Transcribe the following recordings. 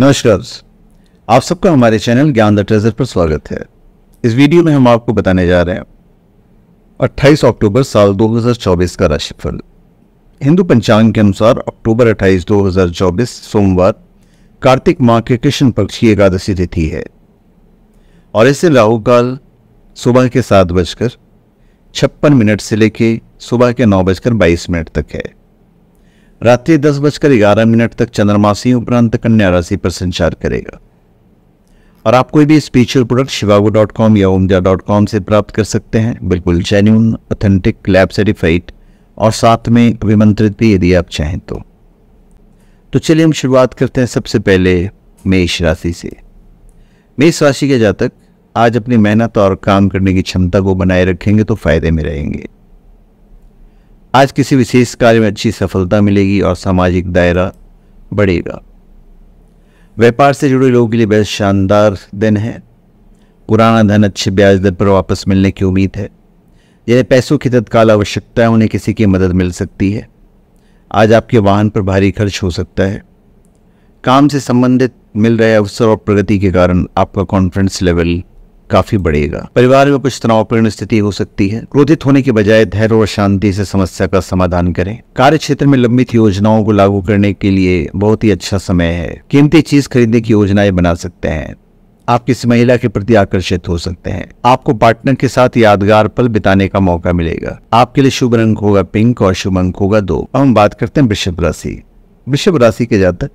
नमस्कार आप सबका हमारे चैनल ज्ञान द ट्रेजर पर स्वागत है इस वीडियो में हम आपको बताने जा रहे हैं 28 अक्टूबर साल 2024 का राशिफल हिंदू पंचांग के अनुसार अक्टूबर 28 2024 सोमवार कार्तिक माह के कृष्ण पक्ष की एकादशी तिथि है और इसे राहुकाल काल सुबह के सात बजकर छप्पन मिनट से लेके सुबह के नौ बजकर बाईस मिनट तक है रात्रि दस बजकर ग्यारह मिनट तक चंद्रमा सिंह उपरांत कन्या राशि पर संचार करेगा और आप कोई भी स्पेशल प्रोडक्ट शिवागो डॉट कॉम या ओमजा डॉट कॉम से प्राप्त कर सकते हैं बिल्कुल जेन्यून ऑथेंटिक लैब सर्टिफाइड और साथ में अभिमंत्रित भी यदि आप चाहें तो तो चलिए हम शुरुआत करते हैं सबसे पहले मेष राशि से मेष राशि के जातक आज अपनी मेहनत और काम करने की क्षमता को बनाए रखेंगे तो फायदे में रहेंगे आज किसी विशेष कार्य में अच्छी सफलता मिलेगी और सामाजिक दायरा बढ़ेगा व्यापार से जुड़े लोगों के लिए बेहद शानदार दिन है पुराना धन अच्छे ब्याज दर पर वापस मिलने की उम्मीद है यदि पैसों की तत्काल आवश्यकता है उन्हें किसी की मदद मिल सकती है आज आपके वाहन पर भारी खर्च हो सकता है काम से संबंधित मिल रहे अवसर और प्रगति के कारण आपका कॉन्फिडेंस लेवल काफी बढ़ेगा परिवार में कुछ तनावपूर्ण स्थिति हो सकती है क्रोधित होने के बजाय धैर्य और शांति से समस्या का समाधान करें कार्य क्षेत्र में लंबित योजनाओं को लागू करने के लिए बहुत ही अच्छा समय है कीमती चीज खरीदने की योजनाएं बना सकते हैं आप किसी महिला के प्रति आकर्षित हो सकते हैं आपको पार्टनर के साथ यादगार पल बिताने का मौका मिलेगा आपके लिए शुभ रंग होगा पिंक और शुभ अंक होगा दो हम बात करते हैं वृषभ राशि वृषभ राशि के जातक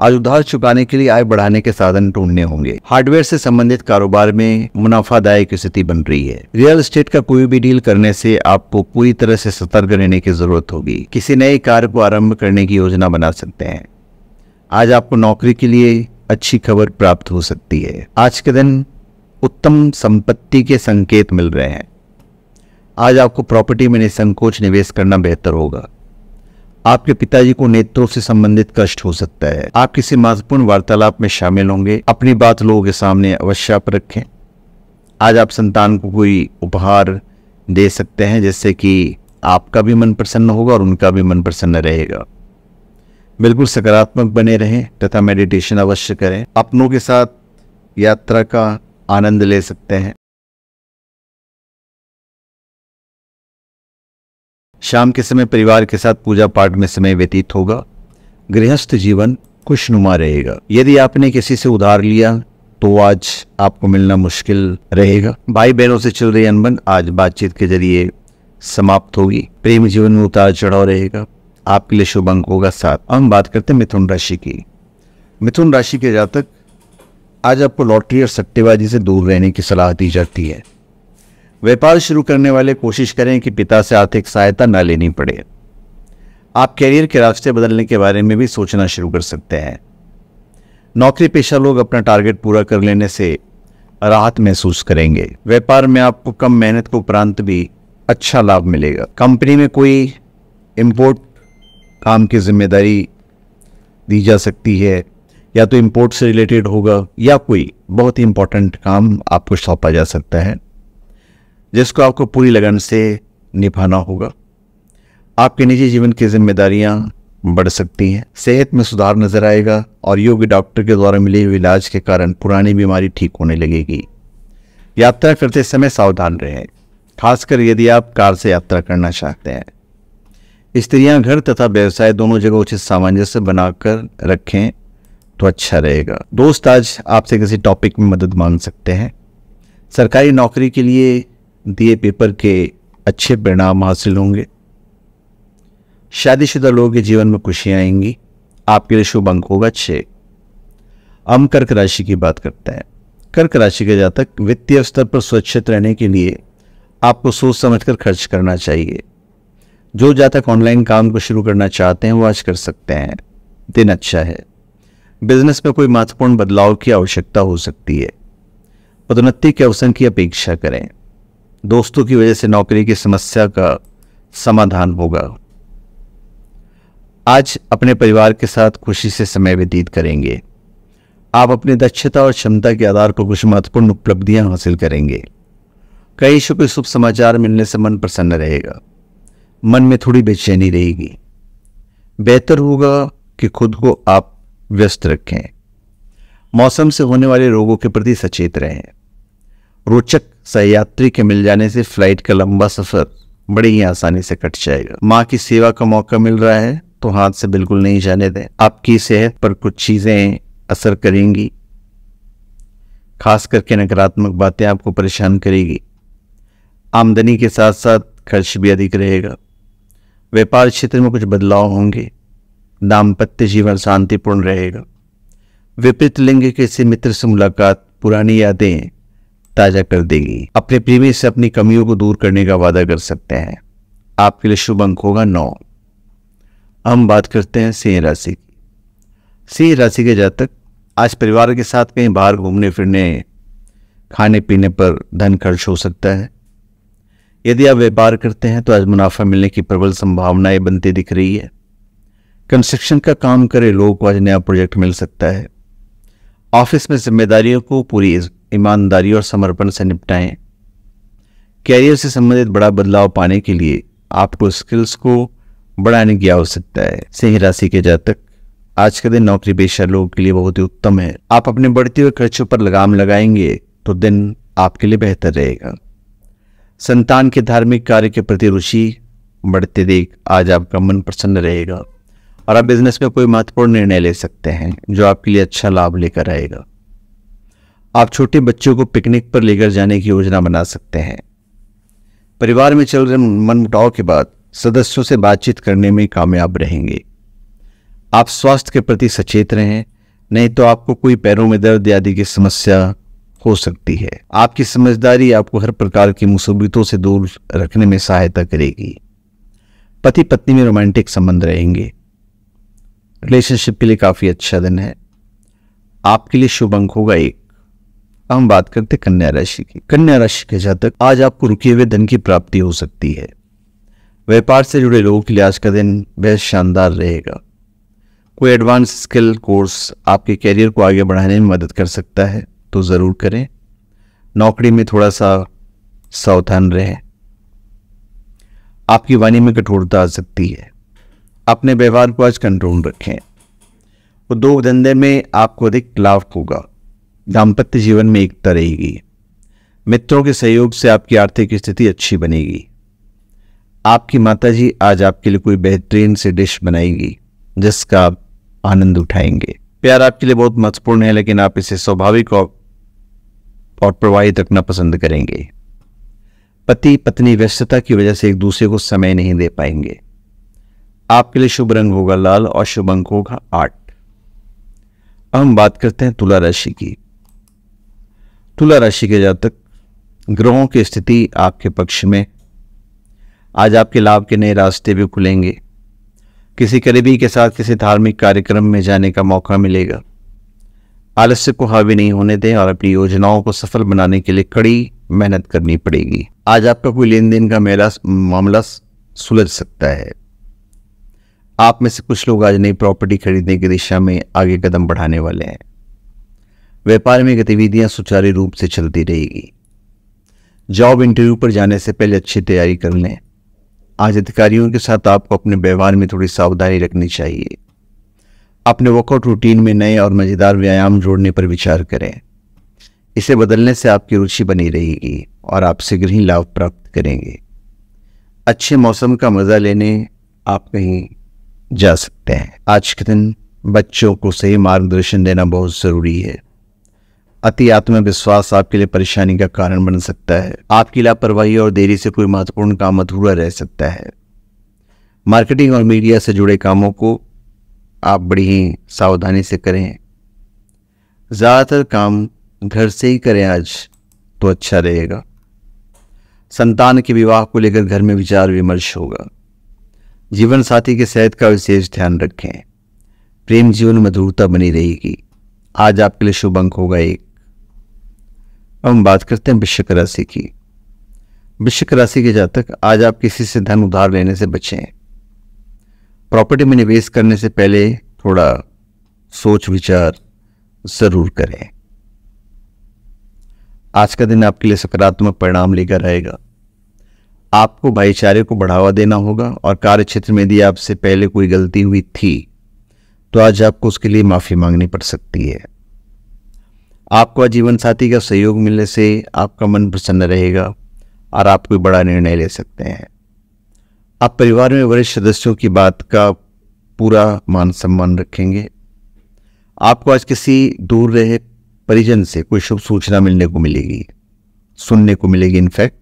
आज उधार चुकाने के लिए आय बढ़ाने के साधन ढूंढने होंगे हार्डवेयर से संबंधित कारोबार में मुनाफादायक स्थिति बन रही है रियल स्टेट का कोई भी डील करने से आपको पूरी तरह से सतर्क रहने की जरूरत होगी किसी नए कार्य को आरंभ करने की योजना बना सकते हैं आज आपको नौकरी के लिए अच्छी खबर प्राप्त हो सकती है आज के दिन उत्तम संपत्ति के संकेत मिल रहे हैं आज आपको प्रॉपर्टी में निसंकोच निवेश करना बेहतर होगा आपके पिताजी को नेत्रों से संबंधित कष्ट हो सकता है आप किसी महत्वपूर्ण वार्तालाप में शामिल होंगे अपनी बात लोगों के सामने अवश्य आप रखें आज आप संतान को कोई उपहार दे सकते हैं जैसे कि आपका भी मन प्रसन्न होगा और उनका भी मन प्रसन्न रहेगा बिल्कुल सकारात्मक बने रहें तथा मेडिटेशन अवश्य करें अपनों के साथ यात्रा का आनंद ले सकते हैं शाम के समय परिवार के साथ पूजा पाठ में समय व्यतीत होगा गृहस्थ जीवन खुशनुमा रहेगा यदि आपने किसी से उधार लिया तो आज आपको मिलना मुश्किल रहेगा भाई बहनों से चल रही अनबन आज बातचीत के जरिए समाप्त होगी प्रेम जीवन में उतार चढ़ाव रहेगा आपके लिए शुभ अंक होगा साथ हम बात करते हैं मिथुन राशि की मिथुन राशि के जातक आज आपको लॉटरी और सट्टेबाजी से दूर रहने की सलाह दी जाती है व्यापार शुरू करने वाले कोशिश करें कि पिता से आर्थिक सहायता न लेनी पड़े आप कैरियर के रास्ते बदलने के बारे में भी सोचना शुरू कर सकते हैं नौकरी पेशा लोग अपना टारगेट पूरा कर लेने से राहत महसूस करेंगे व्यापार में आपको कम मेहनत के उपरांत भी अच्छा लाभ मिलेगा कंपनी में कोई इम्पोर्ट काम की जिम्मेदारी दी जा सकती है या तो इम्पोर्ट से रिलेटेड होगा या कोई बहुत ही इंपॉर्टेंट काम आपको सौंपा जा सकता है जिसको आपको पूरी लगन से निभाना होगा आपके निजी जीवन की जिम्मेदारियाँ बढ़ सकती हैं सेहत में सुधार नजर आएगा और योग्य डॉक्टर के द्वारा मिले हुए इलाज के कारण पुरानी बीमारी ठीक होने लगेगी यात्रा करते समय सावधान रहें खासकर यदि आप कार से यात्रा करना चाहते हैं स्त्रियां घर तथा व्यवसाय दोनों जगह उचित सामंजस्य बनाकर रखें तो अच्छा रहेगा दोस्त आज आपसे किसी टॉपिक में मदद मांग सकते हैं सरकारी नौकरी के लिए दिए पेपर के अच्छे परिणाम हासिल होंगे शादीशुदा लोगों के जीवन में खुशियाँ आएंगी आपके लिए शुभ अंक होगा अच्छे हम कर्क राशि की बात करते हैं कर्क राशि के जातक वित्तीय स्तर पर सुरक्षित रहने के लिए आपको सोच समझकर खर्च करना चाहिए जो जातक ऑनलाइन काम को शुरू करना चाहते हैं वो आज कर सकते हैं दिन अच्छा है बिजनेस में कोई महत्वपूर्ण बदलाव की आवश्यकता हो सकती है पदोन्नति के अवसर की अपेक्षा करें दोस्तों की वजह से नौकरी की समस्या का समाधान होगा आज अपने परिवार के साथ खुशी से समय व्यतीत करेंगे आप अपनी दक्षता और क्षमता के आधार पर कुछ महत्वपूर्ण उपलब्धियां हासिल करेंगे कई शुभ शुभ समाचार मिलने से मन प्रसन्न रहेगा मन में थोड़ी बेचैनी रहेगी बेहतर होगा कि खुद को आप व्यस्त रखें मौसम से होने वाले रोगों के प्रति सचेत रहें रोचक सहयात्री के मिल जाने से फ्लाइट का लंबा सफर बड़ी ही आसानी से कट जाएगा माँ की सेवा का मौका मिल रहा है तो हाथ से बिल्कुल नहीं जाने दें आपकी सेहत पर कुछ चीज़ें असर करेंगी खास करके नकारात्मक बातें आपको परेशान करेगी आमदनी के साथ साथ खर्च भी अधिक रहेगा व्यापार क्षेत्र में कुछ बदलाव होंगे दाम्पत्य जीवन शांतिपूर्ण रहेगा विपरीत लिंग के किसी मित्र से मुलाकात पुरानी यादें ताजा कर देगी अपने प्रेमी से अपनी कमियों को दूर करने का वादा कर सकते हैं आपके लिए शुभ अंक होगा नौ हम बात करते हैं सिंह राशि की सिंह राशि के जातक आज परिवार के साथ कहीं बाहर घूमने फिरने खाने पीने पर धन खर्च हो सकता है यदि आप व्यापार करते हैं तो आज मुनाफा मिलने की प्रबल संभावनाएं बनती दिख रही है कंस्ट्रक्शन का काम करे लोगों को आज नया प्रोजेक्ट मिल सकता है ऑफिस में जिम्मेदारियों को पूरी ईमानदारी और समर्पण से निपटाएं कैरियर से संबंधित बड़ा बदलाव पाने के लिए आपको स्किल्स को बढ़ाने की आवश्यकता है सिंह राशि के जातक आज का दिन नौकरी पेशा लोगों के लिए बहुत ही उत्तम है आप अपने बढ़ते हुए खर्चों पर लगाम लगाएंगे तो दिन आपके लिए बेहतर रहेगा संतान के धार्मिक कार्य के प्रति रुचि बढ़ते देख आज आपका मन प्रसन्न रहेगा और आप बिजनेस में कोई महत्वपूर्ण निर्णय ले सकते हैं जो आपके लिए अच्छा लाभ लेकर आएगा आप छोटे बच्चों को पिकनिक पर लेकर जाने की योजना बना सकते हैं परिवार में चल रहे मनमुटाव के बाद सदस्यों से बातचीत करने में कामयाब रहेंगे आप स्वास्थ्य के प्रति सचेत रहें नहीं तो आपको कोई पैरों में दर्द आदि की समस्या हो सकती है आपकी समझदारी आपको हर प्रकार की मुसीबतों से दूर रखने में सहायता करेगी पति पत्नी में रोमांटिक संबंध रहेंगे रिलेशनशिप के लिए काफ़ी अच्छा दिन है आपके लिए शुभ अंक होगा एक हम बात करते कन्या राशि की कन्या राशि के जातक आज आपको रुके हुए धन की प्राप्ति हो सकती है व्यापार से जुड़े लोगों के लिए आज का दिन बेहद शानदार रहेगा कोई एडवांस स्किल कोर्स आपके कैरियर को आगे बढ़ाने में मदद कर सकता है तो ज़रूर करें नौकरी में थोड़ा सा सावधान रहें आपकी वाणी में कठोरता आ सकती है अपने व्यवहार को आज कंट्रोल रखें उद्योग धंधे में आपको अधिक लाभ होगा दाम्पत्य जीवन में एकता रहेगी मित्रों के सहयोग से आपकी आर्थिक स्थिति अच्छी बनेगी आपकी माताजी आज आपके लिए कोई बेहतरीन से डिश बनाएगी जिसका आप आनंद उठाएंगे प्यार आपके लिए बहुत महत्वपूर्ण है लेकिन आप इसे स्वाभाविक और प्रवाहित रखना पसंद करेंगे पति पत्नी व्यस्तता की वजह से एक दूसरे को समय नहीं दे पाएंगे आपके लिए शुभ रंग होगा लाल और शुभ अंक होगा आठ हम बात करते हैं तुला राशि की तुला राशि के जातक ग्रहों की स्थिति आपके पक्ष में आज आपके लाभ के नए रास्ते भी खुलेंगे किसी करीबी के साथ किसी धार्मिक कार्यक्रम में जाने का मौका मिलेगा आलस्य को हावी नहीं होने दें और अपनी योजनाओं को सफल बनाने के लिए कड़ी मेहनत करनी पड़ेगी आज आपका कोई लेन देन का मेला मामला सुलझ सकता है आप में से कुछ लोग आज नई प्रॉपर्टी खरीदने की दिशा में आगे कदम बढ़ाने वाले हैं व्यापार में गतिविधियां सुचारू रूप से चलती रहेगी जॉब इंटरव्यू पर जाने से पहले अच्छी तैयारी कर लें आज अधिकारियों के साथ आपको अपने व्यवहार में थोड़ी सावधानी रखनी चाहिए अपने वर्कआउट रूटीन में नए और मज़ेदार व्यायाम जोड़ने पर विचार करें इसे बदलने से आपकी रुचि बनी रहेगी और आप शीघ्र ही लाभ प्राप्त करेंगे अच्छे मौसम का मज़ा लेने आप कहीं जा सकते हैं आज के दिन बच्चों को सही मार्गदर्शन देना बहुत ज़रूरी है अति आत्मविश्वास आपके लिए परेशानी का कारण बन सकता है आपकी लापरवाही और देरी से कोई महत्वपूर्ण काम अधूरा रह सकता है मार्केटिंग और मीडिया से जुड़े कामों को आप बड़ी ही सावधानी से करें ज़्यादातर काम घर से ही करें आज तो अच्छा रहेगा संतान के विवाह को लेकर घर में विचार विमर्श होगा जीवन साथी के सेहत का विशेष ध्यान रखें प्रेम जीवन मधुरता बनी रहेगी आज आपके लिए शुभ अंक होगा एक अब हम बात करते हैं वृश्चिक राशि की वृश्चिक राशि के जातक आज आप किसी से धन उधार लेने से बचें प्रॉपर्टी में निवेश करने से पहले थोड़ा सोच विचार ज़रूर करें आज का दिन आपके लिए सकारात्मक परिणाम लेकर आएगा आपको भाईचारे को बढ़ावा देना होगा और कार्य क्षेत्र में यदि आपसे पहले कोई गलती हुई थी तो आज आपको उसके लिए माफ़ी मांगनी पड़ सकती है आपको जीवन साथी का सहयोग मिलने से आपका मन प्रसन्न रहेगा और आप कोई बड़ा निर्णय ले सकते हैं आप परिवार में वरिष्ठ सदस्यों की बात का पूरा मान सम्मान रखेंगे आपको आज किसी दूर रहे परिजन से कोई शुभ सूचना मिलने को मिलेगी सुनने को मिलेगी इनफैक्ट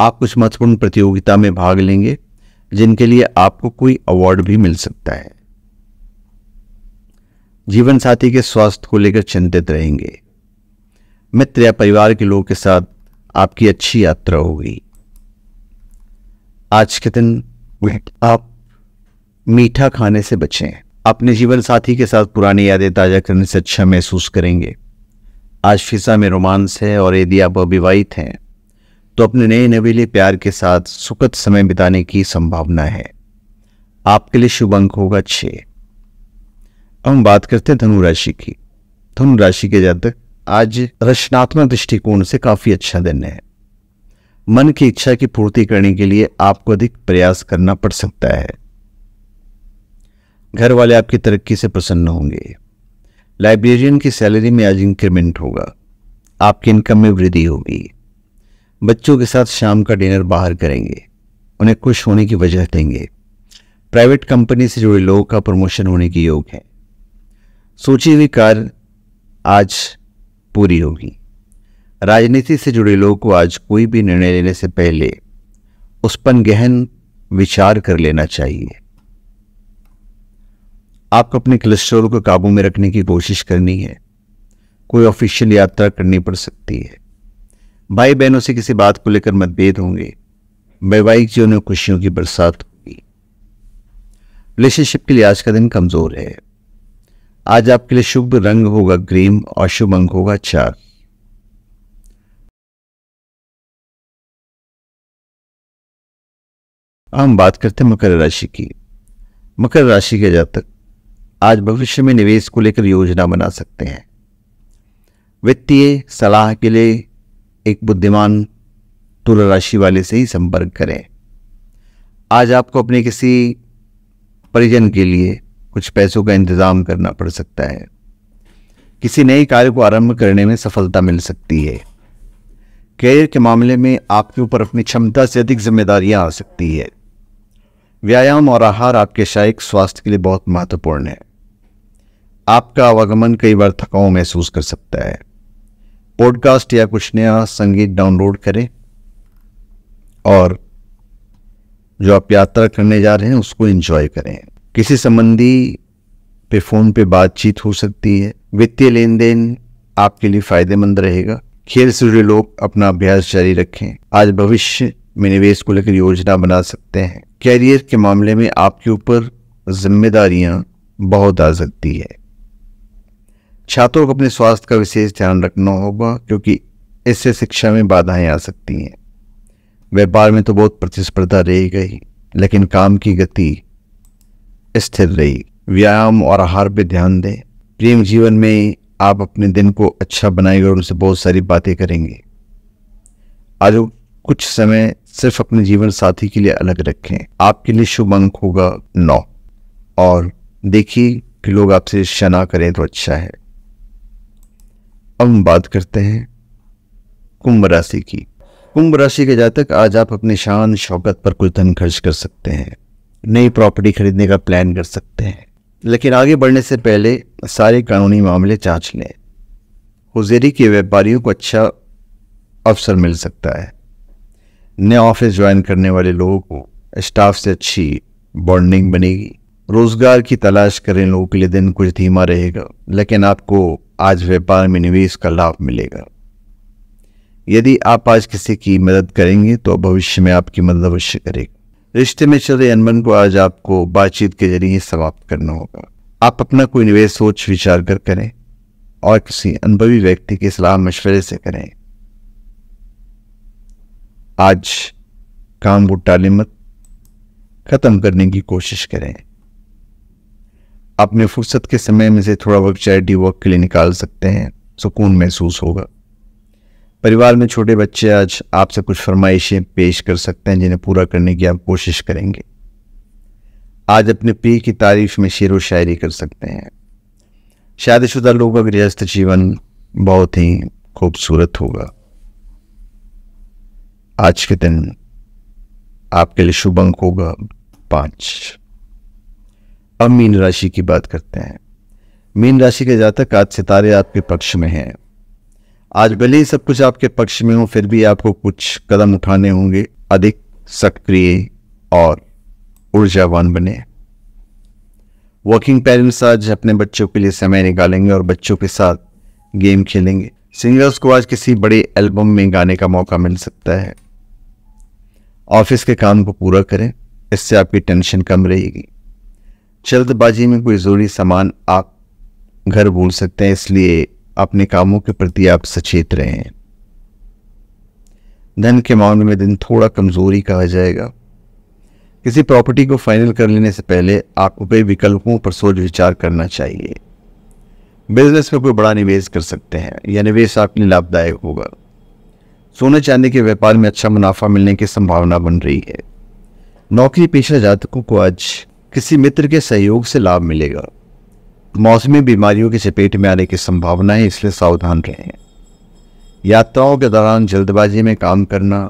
आप कुछ महत्वपूर्ण प्रतियोगिता में भाग लेंगे जिनके लिए आपको कोई अवार्ड भी मिल सकता है जीवन साथी के स्वास्थ्य को लेकर चिंतित रहेंगे मित्र या परिवार के लोगों के साथ आपकी अच्छी यात्रा होगी आज के दिन आप मीठा खाने से बचें अपने जीवन साथी के साथ पुरानी यादें ताज़ा करने से अच्छा महसूस करेंगे आज फिजा में रोमांस है और यदि आप अविवाहित हैं तो अपने नए नवेले प्यार के साथ सुखद समय बिताने की संभावना है आपके लिए शुभ अंक होगा छः अब हम बात करते हैं धनु राशि की धनु राशि के जातक आज रचनात्मक दृष्टिकोण से काफी अच्छा दिन है मन की इच्छा की पूर्ति करने के लिए आपको अधिक प्रयास करना पड़ सकता है घर वाले आपकी तरक्की से प्रसन्न होंगे लाइब्रेरियन की सैलरी में आज इंक्रीमेंट होगा आपकी इनकम में वृद्धि होगी बच्चों के साथ शाम का डिनर बाहर करेंगे उन्हें खुश होने की वजह देंगे प्राइवेट कंपनी से जुड़े लोगों का प्रमोशन होने के योग है सोची हुई कार्य आज पूरी होगी राजनीति से जुड़े लोगों को आज कोई भी निर्णय लेने से पहले उस पर गहन विचार कर लेना चाहिए आपको अपने कोलेस्ट्रोल को काबू में रखने की कोशिश करनी है कोई ऑफिशियल यात्रा करनी पड़ सकती है भाई बहनों से किसी बात को लेकर मतभेद होंगे वैवाहिक जीवन में खुशियों की बरसात होगी रिलेशनशिप के लिए आज का दिन कमज़ोर है आज आपके लिए शुभ रंग होगा ग्रीन और शुभ अंक होगा चार हम बात करते हैं मकर राशि की मकर राशि के जातक आज भविष्य में निवेश को लेकर योजना बना सकते हैं वित्तीय सलाह के लिए एक बुद्धिमान तुला राशि वाले से ही संपर्क करें आज आपको अपने किसी परिजन के लिए कुछ पैसों का इंतज़ाम करना पड़ सकता है किसी नए कार्य को आरंभ करने में सफलता मिल सकती है करियर के मामले में आपके ऊपर अपनी क्षमता से अधिक जिम्मेदारियां आ सकती है व्यायाम और आहार आपके शारीरिक स्वास्थ्य के लिए बहुत महत्वपूर्ण है आपका आवागमन कई बार थकाव महसूस कर सकता है पॉडकास्ट या कुछ नया संगीत डाउनलोड करें और जो आप यात्रा करने जा रहे हैं उसको एंजॉय करें किसी संबंधी पे फ़ोन पे बातचीत हो सकती है वित्तीय लेन देन आपके लिए फायदेमंद रहेगा खेल से जुड़े लोग अपना अभ्यास जारी रखें आज भविष्य में निवेश को लेकर योजना बना सकते हैं कैरियर के मामले में आपके ऊपर जिम्मेदारियां बहुत आ सकती है छात्रों को अपने स्वास्थ्य का विशेष ध्यान रखना होगा क्योंकि इससे शिक्षा में बाधाएं आ सकती हैं व्यापार में तो बहुत प्रतिस्पर्धा रह गई लेकिन काम की गति स्थिर रही व्यायाम और आहार पर ध्यान दें प्रेम जीवन में आप अपने दिन को अच्छा बनाएंगे और उनसे बहुत सारी बातें करेंगे आज कुछ समय सिर्फ अपने जीवन साथी के लिए अलग रखें आपके लिए शुभ अंक होगा नौ और देखिए कि लोग आपसे शना करें तो अच्छा है अब हम बात करते हैं कुंभ राशि की कुंभ राशि के जातक आज आप अपनी शान शौकत पर कुछ धन खर्च कर सकते हैं नई प्रॉपर्टी खरीदने का प्लान कर सकते हैं लेकिन आगे बढ़ने से पहले सारे कानूनी मामले जांच लें हुजेरी के व्यापारियों को अच्छा अवसर मिल सकता है नए ऑफिस ज्वाइन करने वाले लोगों को स्टाफ से अच्छी बॉन्डिंग बनेगी रोजगार की तलाश करें लोगों के लिए दिन कुछ धीमा रहेगा लेकिन आपको आज व्यापार में निवेश का लाभ मिलेगा यदि आप आज किसी की मदद करेंगे तो भविष्य में आपकी मदद अवश्य करेगा रिश्ते में चल रहे अनबन को आज आपको बातचीत के जरिए समाप्त करना होगा आप अपना कोई निवेश सोच विचार कर करें और किसी अनुभवी व्यक्ति के सलाह मशवरे से करें आज काम को टाले मत खत्म करने की कोशिश करें अपने फुर्सत के समय में से थोड़ा वक्त चैरिटी वर्क के लिए निकाल सकते हैं सुकून महसूस होगा परिवार में छोटे बच्चे आज आपसे कुछ फरमाइशें पेश कर सकते हैं जिन्हें पूरा करने की आप कोशिश करेंगे आज अपने पी की तारीफ में शेर व शायरी कर सकते हैं शादीशुदा लोगों का गृहस्थ जीवन बहुत ही खूबसूरत होगा आज के दिन आपके लिए शुभ अंक होगा पांच अब मीन राशि की बात करते हैं मीन राशि के जातक आज सितारे आपके पक्ष में हैं आज भले ही सब कुछ आपके पक्ष में हो फिर भी आपको कुछ कदम उठाने होंगे अधिक सक्रिय और ऊर्जावान बने वर्किंग पेरेंट्स आज अपने बच्चों के लिए समय निकालेंगे और बच्चों के साथ गेम खेलेंगे सिंगर्स को आज किसी बड़े एल्बम में गाने का मौका मिल सकता है ऑफिस के काम को पूरा करें इससे आपकी टेंशन कम रहेगी जल्दबाजी में कोई ज़रूरी सामान आप घर भूल सकते हैं इसलिए अपने कामों के प्रति आप सचेत रहें धन के मामले में दिन थोड़ा कमजोरी कहा जाएगा किसी प्रॉपर्टी को फाइनल कर लेने से पहले आपको कई विकल्पों पर सोच विचार करना चाहिए बिजनेस में कोई बड़ा निवेश कर सकते हैं या निवेश आपके लिए लाभदायक होगा सोने चांदी के व्यापार में अच्छा मुनाफा मिलने की संभावना बन रही है नौकरी पेशा जातकों को आज किसी मित्र के सहयोग से लाभ मिलेगा मौसमी बीमारियों की चपेट में आने की संभावना है इसलिए सावधान रहें यात्राओं के दौरान जल्दबाजी में काम करना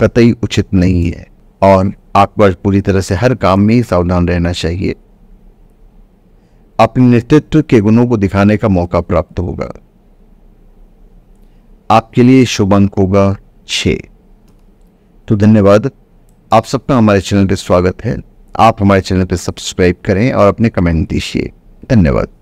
कतई उचित नहीं है और आपको पूरी तरह से हर काम में ही सावधान रहना चाहिए अपने नेतृत्व के गुणों को दिखाने का मौका प्राप्त होगा आपके लिए शुभ अंक होगा छ तो धन्यवाद आप सबका हमारे चैनल पर स्वागत है आप हमारे चैनल पर सब्सक्राइब करें और अपने कमेंट दीजिए धन्यवाद